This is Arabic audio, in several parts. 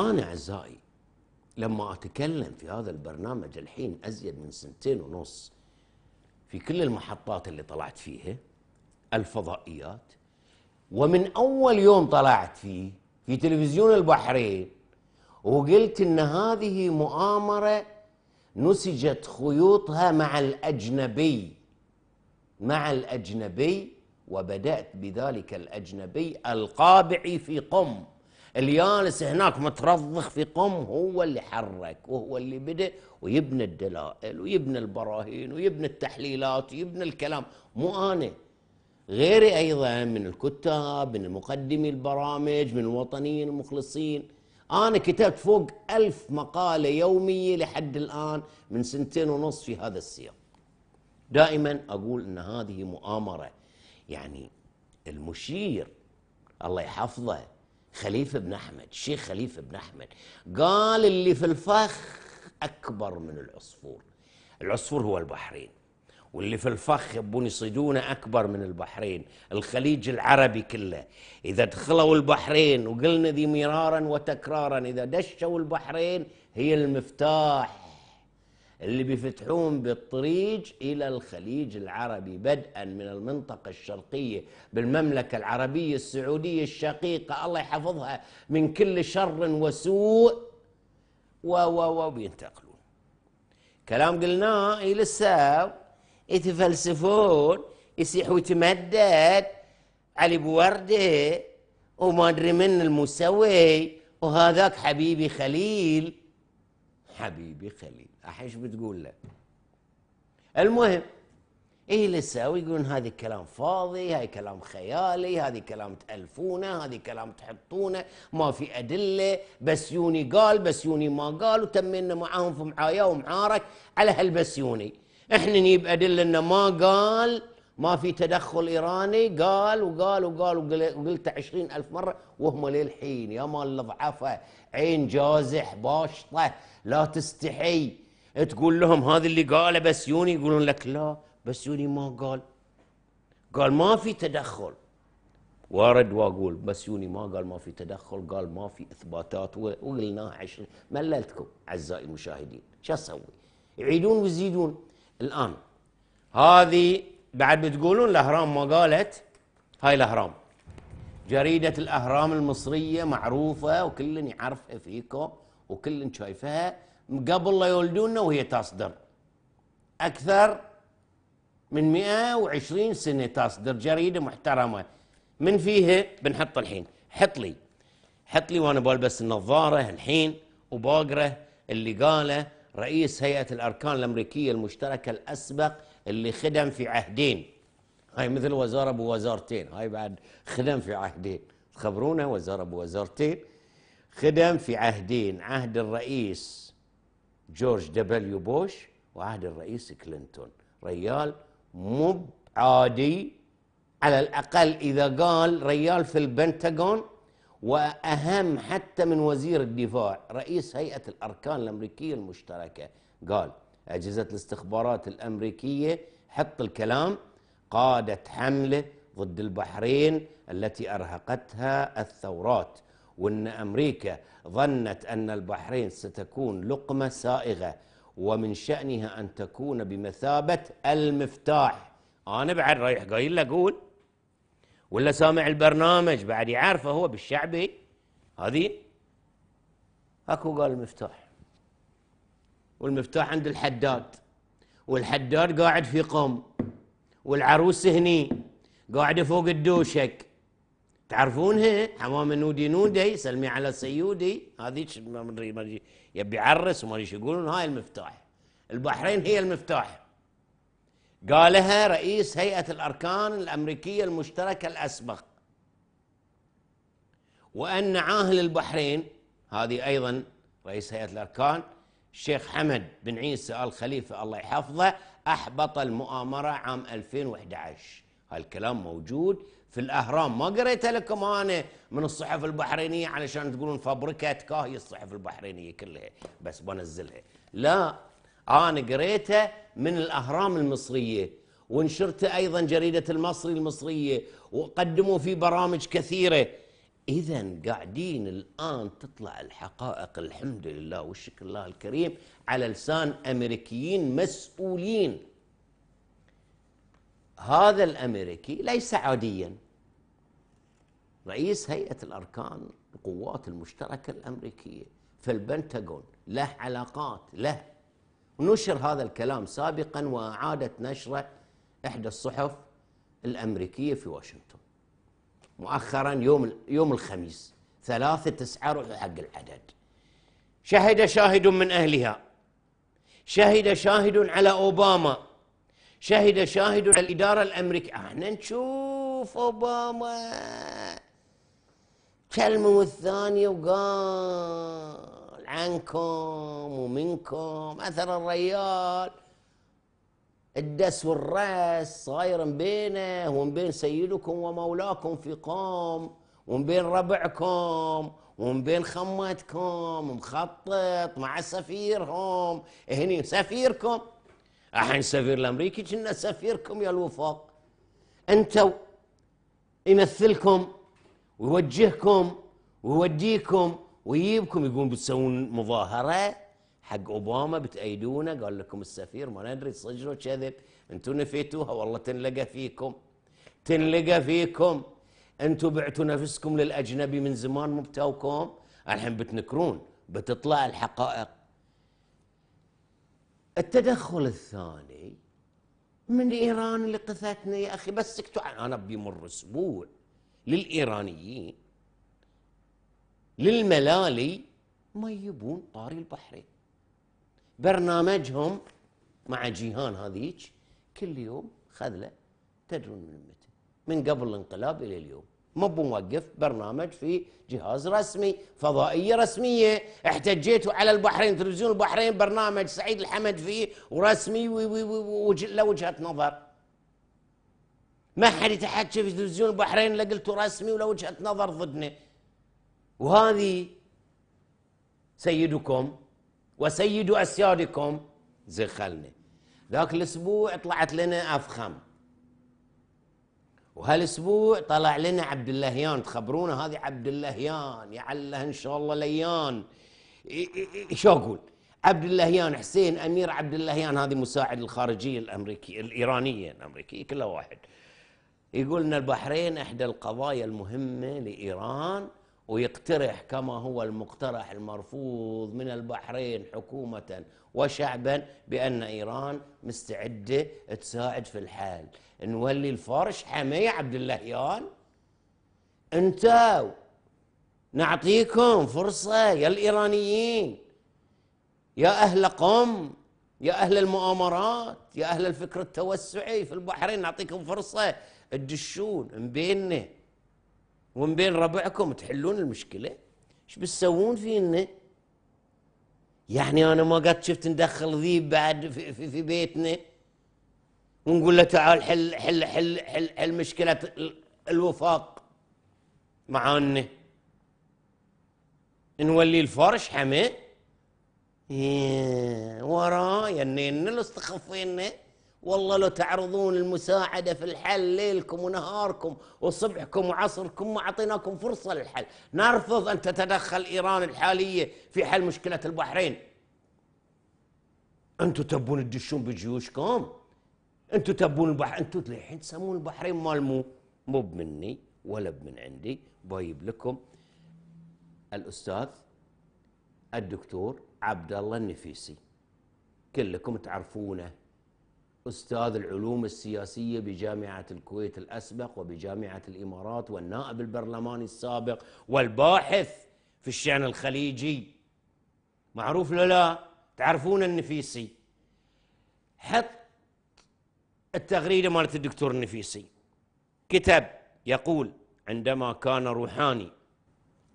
أنا أعزائي لما أتكلم في هذا البرنامج الحين أزيد من سنتين ونص في كل المحطات اللي طلعت فيها الفضائيات ومن أول يوم طلعت فيه في تلفزيون البحرين وقلت ان هذه مؤامره نسجت خيوطها مع الاجنبي مع الاجنبي وبدات بذلك الاجنبي القابع في قم اللي جالس هناك مترضخ في قم هو اللي حرك وهو اللي بدأ ويبني الدلائل ويبني البراهين ويبني التحليلات ويبني الكلام مو أنا غيري أيضا من الكتاب من مقدمي البرامج من الوطنيين المخلصين أنا كتبت فوق ألف مقالة يومية لحد الآن من سنتين ونص في هذا السياق دائما أقول أن هذه مؤامرة يعني المشير الله يحفظه خليفة بن أحمد الشيخ خليفة بن أحمد قال اللي في الفخ أكبر من العصفور العصفور هو البحرين واللي في الفخ يبون يصيدونه أكبر من البحرين الخليج العربي كله إذا دخلوا البحرين وقلنا ذي مرارا وتكرارا إذا دشوا البحرين هي المفتاح اللي بيفتحون بالطريق إلى الخليج العربي بدءا من المنطقة الشرقية بالمملكة العربية السعودية الشقيقة الله يحفظها من كل شر وسوء و و و بينتقلون كلام قلناه إلى الساب يتفلسفون يسيح ويتمدد علي بورده وما ادري من المسوي وهذاك حبيبي خليل حبيبي خليل احيش بتقول له المهم ايه لسه ويقولون هذا كلام فاضي هاي كلام خيالي هذا كلام تالفونه هذا كلام تحطونه ما في ادله بسيوني قال بسيوني ما قال وتمينا معاهم في معايا ومعارك على هالبسيوني احنا نجيب ادله انه ما قال ما في تدخل ايراني قال وقال وقال وقلت عشرين الف مره وهم للحين يا مال الضعفه عين جازح باشطة لا تستحي تقول لهم هذا اللي قاله بسيوني يقولون لك لا بسيوني ما قال قال ما في تدخل وارد واقول بسيوني ما قال ما في تدخل قال ما في اثباتات وقلناها عشر مللتكم اعزائي المشاهدين شو اسوي؟ يعيدون ويزيدون الان هذه بعد بتقولون الاهرام ما قالت هاي الاهرام جريدة الأهرام المصرية معروفة وكل يعرفها فيكم وكل شايفها قبل لا يولدونا وهي تصدر أكثر من 120 سنة تصدر جريدة محترمة من فيها بنحط الحين حط لي حط لي وأنا بلبس النظارة الحين وبقرة اللي قاله رئيس هيئة الأركان الأمريكية المشتركة الأسبق اللي خدم في عهدين هاي مثل وزاره بوزارتين هاي بعد خدم في عهدين خبرونا وزاره بوزارتين خدم في عهدين عهد الرئيس جورج دبليو بوش وعهد الرئيس كلينتون ريال مو عادي على الاقل اذا قال ريال في البنتاغون واهم حتى من وزير الدفاع رئيس هيئه الاركان الامريكيه المشتركه قال اجهزه الاستخبارات الامريكيه حط الكلام قادت حمله ضد البحرين التي أرهقتها الثورات وأن أمريكا ظنت أن البحرين ستكون لقمة سائغة ومن شأنها أن تكون بمثابة المفتاح أنا بعد رايح قايل له قول ولا سامع البرنامج بعد يعرفه هو بالشعبي هذه اكو قال المفتاح والمفتاح عند الحداد والحداد قاعد في قوم والعروس هني قاعدة فوق الدوشك تعرفونها حمام نودي نودي سلمي على سيودي هذيك ما ادري يبي يعرس وما ادري يقولون هاي المفتاح البحرين هي المفتاح قالها رئيس هيئة الأركان الأمريكية المشتركة الأسبق وأن عاهل البحرين هذه أيضا رئيس هيئة الأركان الشيخ حمد بن عيسى آل خليفة الله يحفظه أحبط المؤامرة عام 2011 هالكلام موجود في الأهرام ما قريته لكم أنا من الصحف البحرينية علشان تقولون فبركت كاهي الصحف البحرينية كلها بس بنزلها لا أنا قريته من الأهرام المصرية ونشرته ايضا جريده المصري المصريه وقدموا فيه برامج كثيره إذا قاعدين الآن تطلع الحقائق الحمد لله والشكر الله الكريم على لسان أمريكيين مسؤولين هذا الأمريكي ليس عاديا رئيس هيئة الأركان القوات المشتركة الأمريكية في البنتاغون له علاقات له نشر هذا الكلام سابقا وأعادت نشره إحدى الصحف الأمريكية في واشنطن مؤخرا يوم يوم الخميس ثلاثة تسعة روح حق العدد شهد شاهد من أهلها شهد شاهد على أوباما شهد شاهد على الإدارة الأمريكية احنا آه، نشوف أوباما كلمة والثانية وقال عنكم ومنكم أثر الريال الدس والراس صاير بينه ومن بين سيدكم ومولاكم في قوم ومن بين ربعكم ومن بين خمتكم مخطط مع سفيرهم هني سفيركم الحين سفير الامريكي كنا سفيركم يا الوفاق انتوا يمثلكم ويوجهكم ويوديكم ويجيبكم يقوم بتسوون مظاهره حق اوباما بتايدونه قال لكم السفير ما ندري صجر كذب انتم نفيتوها والله تنلقى فيكم تنلقى فيكم انتم بعتوا نفسكم للاجنبي من زمان مو بتوكم الحين بتنكرون بتطلع الحقائق التدخل الثاني من ايران اللي قثتنا يا اخي بس سكتوا انا بيمر اسبوع للايرانيين للملالي ما يبون طاري البحرين برنامجهم مع جيهان هذيك كل يوم خذله تدرون من متى من قبل الانقلاب الى اليوم مو بموقف برنامج في جهاز رسمي فضائية رسمية احتجيتوا على البحرين تلفزيون البحرين برنامج سعيد الحمد فيه ورسمي له وجهة نظر ما حد يتحكى في تلفزيون البحرين لا قلتوا رسمي ولا وجهة نظر ضدنا وهذه سيدكم وسيد أسيادكم زخلنا ذاك الأسبوع طلعت لنا أفخم وهالاسبوع طلع لنا عبد اللهيان تخبرونا هذه عبد اللهيان يعله ان شاء الله ليان شو اقول عبد اللهيان حسين امير عبد اللهيان هذه مساعد الخارجيه الامريكيه الايرانيه الامريكيه كل واحد يقول ان البحرين احدى القضايا المهمه لايران ويقترح كما هو المقترح المرفوض من البحرين حكومة وشعبا بأن إيران مستعدة تساعد في الحل نولي الفرش حمي عبد اللهيان انتوا نعطيكم فرصة يا الإيرانيين يا أهل قم يا أهل المؤامرات يا أهل الفكر التوسعي في البحرين نعطيكم فرصة تدشون بيننا ومن بين ربعكم تحلون المشكله ايش بتسوون فينا يعني انا ما قد شفت ندخل ذيب بعد في, في, في بيتنا ونقول له تعال حل حل حل حل, حل مشكله الوفاق معانا نولي الفرش حماه ورايا النين اللي استخفينا والله لو تعرضون المساعدة في الحل ليلكم ونهاركم وصبحكم وعصركم ما أعطيناكم فرصة للحل نرفض أن تتدخل إيران الحالية في حل مشكلة البحرين أنتم تبون تدشون بجيوشكم أنتم تبون البحر أنتم للحين تسمون البحرين مال مو مو مني ولا من عندي بايب لكم الأستاذ الدكتور عبد الله النفيسي كلكم تعرفونه أستاذ العلوم السياسية بجامعة الكويت الأسبق وبجامعة الإمارات والنائب البرلماني السابق والباحث في الشأن الخليجي معروف لا لا تعرفون النفيسي حط التغريدة مالت الدكتور النفيسي كتب يقول عندما كان روحاني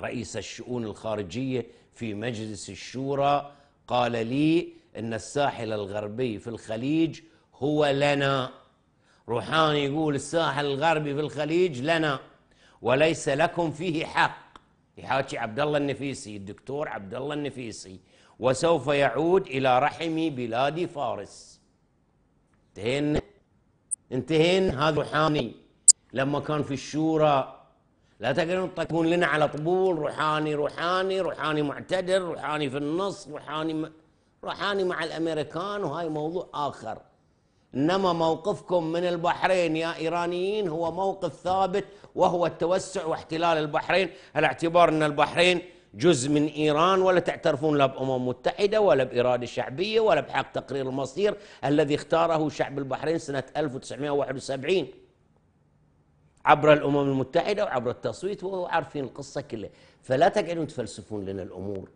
رئيس الشؤون الخارجية في مجلس الشورى قال لي أن الساحل الغربي في الخليج هو لنا روحاني يقول الساحل الغربي في الخليج لنا وليس لكم فيه حق يحاكي عبد الله النفيسي الدكتور عبد الله النفيسي وسوف يعود الى رحم بلاد فارس انتهينا انتهينا هذا روحاني لما كان في الشورى لا تقدرون تكون لنا على طبول روحاني روحاني روحاني معتدل روحاني في النص روحاني روحاني مع الامريكان وهاي موضوع اخر انما موقفكم من البحرين يا ايرانيين هو موقف ثابت وهو التوسع واحتلال البحرين على اعتبار ان البحرين جزء من ايران ولا تعترفون لا بامم متحده ولا باراده شعبيه ولا بحق تقرير المصير الذي اختاره شعب البحرين سنه 1971 عبر الامم المتحده وعبر التصويت وهو عارفين القصه كلها فلا تقعدون تفلسفون لنا الامور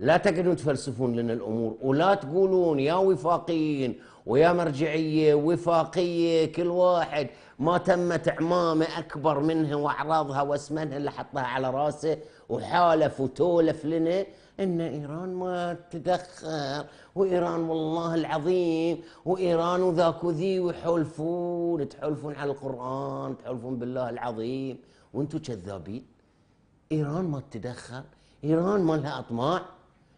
لا تقعدون تفلسفون لنا الامور ولا تقولون يا وفاقيين ويا مرجعيه وفاقيه كل واحد ما تمت اعمامه اكبر منه واعراضها واسمنها اللي حطها على راسه وحالف وتولف لنا ان ايران ما تدخل وايران والله العظيم وايران وذاك وذي وحلفون تحلفون على القران تحلفون بالله العظيم وانتم كذابين ايران ما تدخل ايران ما لها اطماع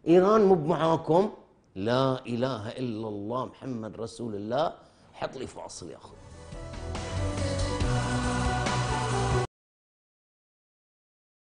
ايران مو معاكم لا اله الا الله محمد رسول الله حط لي فاصل يا اخوي